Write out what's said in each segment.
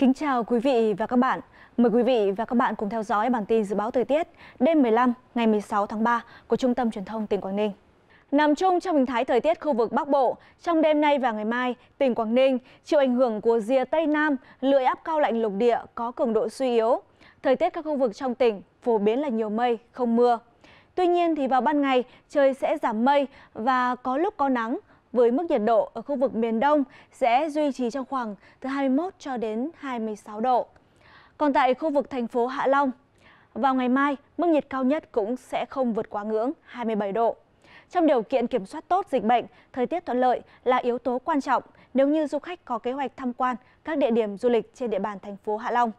Kính chào quý vị và các bạn. Mời quý vị và các bạn cùng theo dõi bản tin dự báo thời tiết đêm 15 ngày 16 tháng 3 của Trung tâm Truyền thông tỉnh Quảng Ninh. Nằm chung trong hình thái thời tiết khu vực Bắc Bộ, trong đêm nay và ngày mai, tỉnh Quảng Ninh chịu ảnh hưởng của rìa Tây Nam, lưỡi áp cao lạnh lục địa có cường độ suy yếu. Thời tiết các khu vực trong tỉnh phổ biến là nhiều mây, không mưa. Tuy nhiên thì vào ban ngày trời sẽ giảm mây và có lúc có nắng, với mức nhiệt độ ở khu vực miền Đông sẽ duy trì trong khoảng từ 21 cho đến 26 độ. Còn tại khu vực thành phố Hạ Long, vào ngày mai, mức nhiệt cao nhất cũng sẽ không vượt quá ngưỡng 27 độ. Trong điều kiện kiểm soát tốt dịch bệnh, thời tiết thuận lợi là yếu tố quan trọng nếu như du khách có kế hoạch tham quan các địa điểm du lịch trên địa bàn thành phố Hạ Long.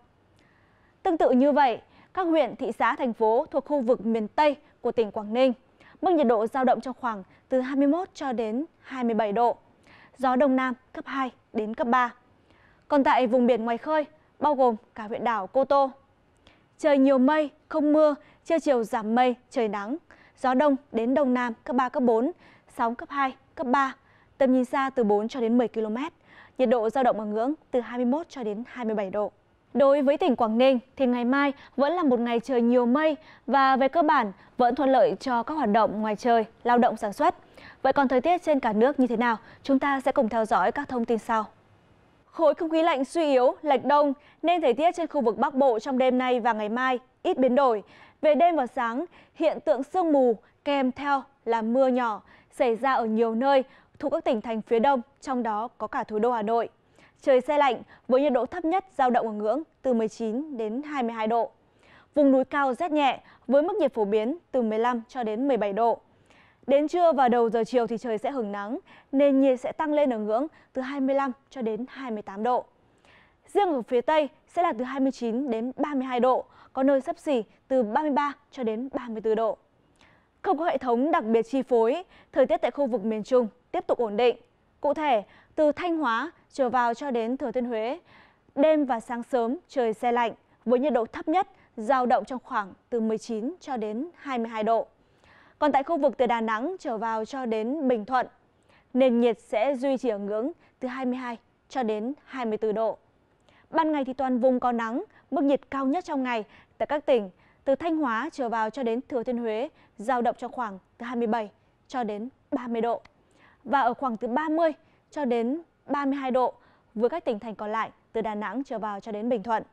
Tương tự như vậy, các huyện, thị xã, thành phố thuộc khu vực miền Tây của tỉnh Quảng Ninh – Mức nhiệt độ giao động trong khoảng từ 21 cho đến 27 độ. Gió Đông Nam cấp 2 đến cấp 3. Còn tại vùng biển ngoài khơi, bao gồm cả huyện đảo Cô Tô. Trời nhiều mây, không mưa, trưa chiều giảm mây, trời nắng. Gió Đông đến Đông Nam cấp 3, cấp 4, sóng cấp 2, cấp 3. Tầm nhìn xa từ 4 cho đến 10 km. Nhiệt độ giao động ở ngưỡng từ 21 cho đến 27 độ. Đối với tỉnh Quảng Ninh thì ngày mai vẫn là một ngày trời nhiều mây và về cơ bản vẫn thuận lợi cho các hoạt động ngoài trời, lao động sản xuất. Vậy còn thời tiết trên cả nước như thế nào? Chúng ta sẽ cùng theo dõi các thông tin sau. Khối không khí lạnh suy yếu, lệch đông nên thời tiết trên khu vực Bắc Bộ trong đêm nay và ngày mai ít biến đổi. Về đêm và sáng, hiện tượng sương mù kèm theo là mưa nhỏ xảy ra ở nhiều nơi thuộc các tỉnh thành phía đông, trong đó có cả thủ đô Hà Nội trời xe lạnh với nhiệt độ thấp nhất giao động ở ngưỡng từ 19 đến 22 độ. Vùng núi cao rét nhẹ với mức nhiệt phổ biến từ 15 cho đến 17 độ. Đến trưa và đầu giờ chiều thì trời sẽ hứng nắng, nên nhiệt sẽ tăng lên ở ngưỡng từ 25 cho đến 28 độ. Riêng ở phía Tây sẽ là từ 29 đến 32 độ, có nơi sấp xỉ từ 33 cho đến 34 độ. Không có hệ thống đặc biệt chi phối, thời tiết tại khu vực miền Trung tiếp tục ổn định. Cụ thể, từ Thanh Hóa trở vào cho đến Thừa Thiên Huế. Đêm và sáng sớm trời xe lạnh với nhiệt độ thấp nhất giao động trong khoảng từ 19 cho đến 22 độ. Còn tại khu vực từ Đà Nẵng trở vào cho đến Bình Thuận, nền nhiệt sẽ duy trì ở ngưỡng từ 22 cho đến 24 độ. Ban ngày thì toàn vùng có nắng, mức nhiệt cao nhất trong ngày tại các tỉnh từ Thanh Hóa trở vào cho đến Thừa Thiên Huế giao động trong khoảng từ 27 cho đến 30 độ. Và ở khoảng từ 30 cho đến 32 độ, với các tỉnh thành còn lại từ Đà Nẵng trở vào cho đến Bình Thuận.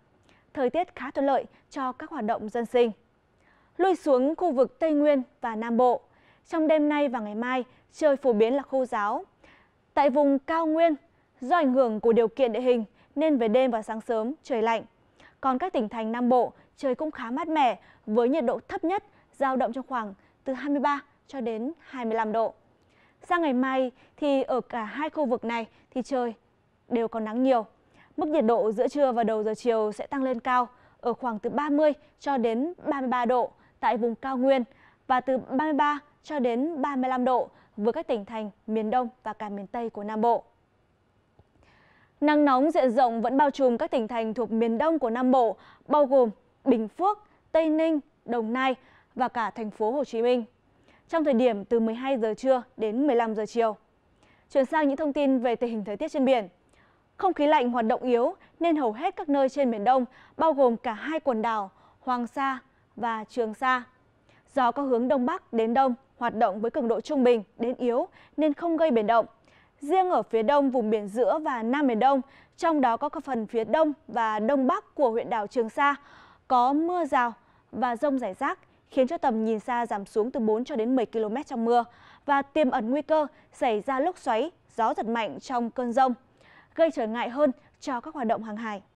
Thời tiết khá thuận lợi cho các hoạt động dân sinh. Lui xuống khu vực Tây Nguyên và Nam Bộ. Trong đêm nay và ngày mai, trời phổ biến là khô giáo. Tại vùng cao nguyên, do ảnh hưởng của điều kiện địa hình nên về đêm và sáng sớm trời lạnh. Còn các tỉnh thành Nam Bộ, trời cũng khá mát mẻ với nhiệt độ thấp nhất giao động trong khoảng từ 23 cho đến 25 độ. Sang ngày mai thì ở cả hai khu vực này thì trời đều có nắng nhiều. Mức nhiệt độ giữa trưa và đầu giờ chiều sẽ tăng lên cao ở khoảng từ 30 cho đến 33 độ tại vùng cao nguyên và từ 33 cho đến 35 độ với các tỉnh thành miền Đông và cả miền Tây của Nam Bộ. Nắng nóng diện rộng vẫn bao trùm các tỉnh thành thuộc miền Đông của Nam Bộ, bao gồm Bình Phước, Tây Ninh, Đồng Nai và cả thành phố Hồ Chí Minh trong thời điểm từ 12 giờ trưa đến 15 giờ chiều. Chuyển sang những thông tin về tình hình thời tiết trên biển. Không khí lạnh hoạt động yếu nên hầu hết các nơi trên biển Đông, bao gồm cả hai quần đảo Hoàng Sa và Trường Sa. Gió có hướng Đông Bắc đến Đông, hoạt động với cường độ trung bình đến yếu nên không gây biển động. Riêng ở phía đông vùng biển giữa và Nam Biển Đông, trong đó có các phần phía đông và đông bắc của huyện đảo Trường Sa, có mưa rào và rông rải rác khiến cho tầm nhìn xa giảm xuống từ 4 cho đến 10 km trong mưa và tiềm ẩn nguy cơ xảy ra lốc xoáy, gió giật mạnh trong cơn rông, gây trở ngại hơn cho các hoạt động hàng hải.